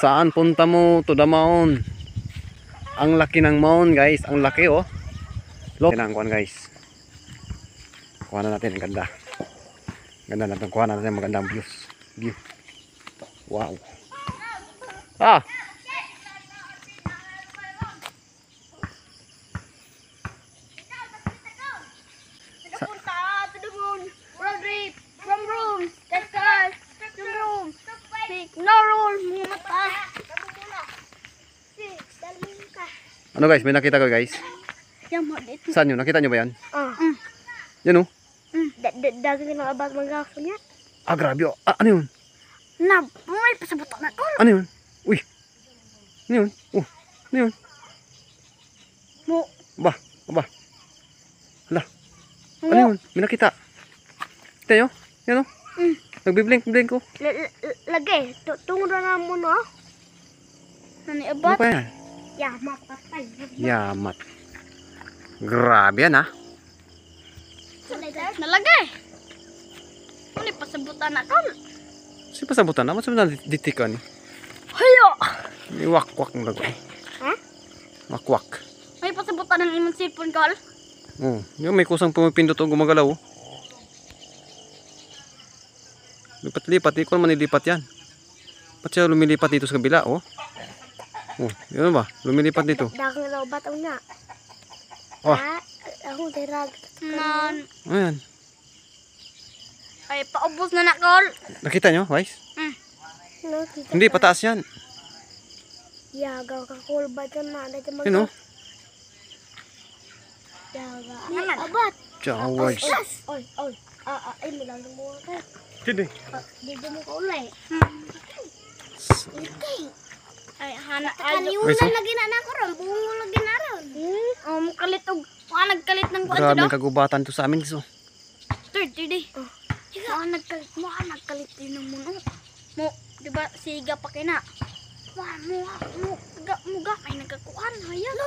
Saan punta mo to the mound? Ang laki ng mound guys. Ang laki oh. Look. Yan ang kuhan guys. Kuha na natin. Ang ganda. Ganda natin. Kuha na natin. Magandang views. View. Wow. Ah! No Ano guys, may nakita ko guys. Saan yun? Nakita nyo ba yan? Oo. Ah. Yan o? Oh. Mm. ng abag mga ako niya. Ah, grabe o. Oh. Ah, ano yun? Na, may pasabot na ko. Ano yun? Uy. Ano yun? Oh, ano yun? Mo. Ba, ba. Hala. Ano yun? May nakita. Kita nyo? Yan o? Oh. Mm. Nagbi-blink-blink ko. Oh. Lagay. Tungo na mo na. Ano ibat? Ano pa yan? Yamat. Patay. Yamat. Grabe yan ha. Ah. Nalagay. Ano pasabutan na kan? Si pasabutan na? Masabot na ditikan. Hayo! May wak-wak mo lagay. Ha? wak Wakwak. May pasabutan na naman sipon, Carl? Oo. Oh, yung may kusang pumipindot o gumagalaw. Oh. Lipat-lipat. Hindi ko naman nilipat yan. Ba't siya lumilipat dito sa kabila, oh? Oh, yun ba? Lumilipat dito. Dagang lobat ang na. Oh. Ah, ako dirag. Man. Ayan. Ay, paubos na na call Nakita nyo, wise Mm. No, Hindi, pataas yan. Yagaw ka kulbat ka na. Yun, oh. Yagaw. Abat. Tsaka watch. Oi, oy. Ah, ah, ay, malalamuha ka. Sino? Dito mo ka ulay. Ikay. Ay, hana. Kaliwa na lagi na ako ron. bungo mo lagi na ron. Hmm? Oh, kalit Oh, pa nagkalit ng kuwan. Maraming kagubatan to sa amin. So. Third, third day. Oh. Baka nagkalit mo. nagkalit din ng muno. Mo, di ba, siga pa kina. Mo, mo, mo, muga. Ay, nagkakuhan. Hayag.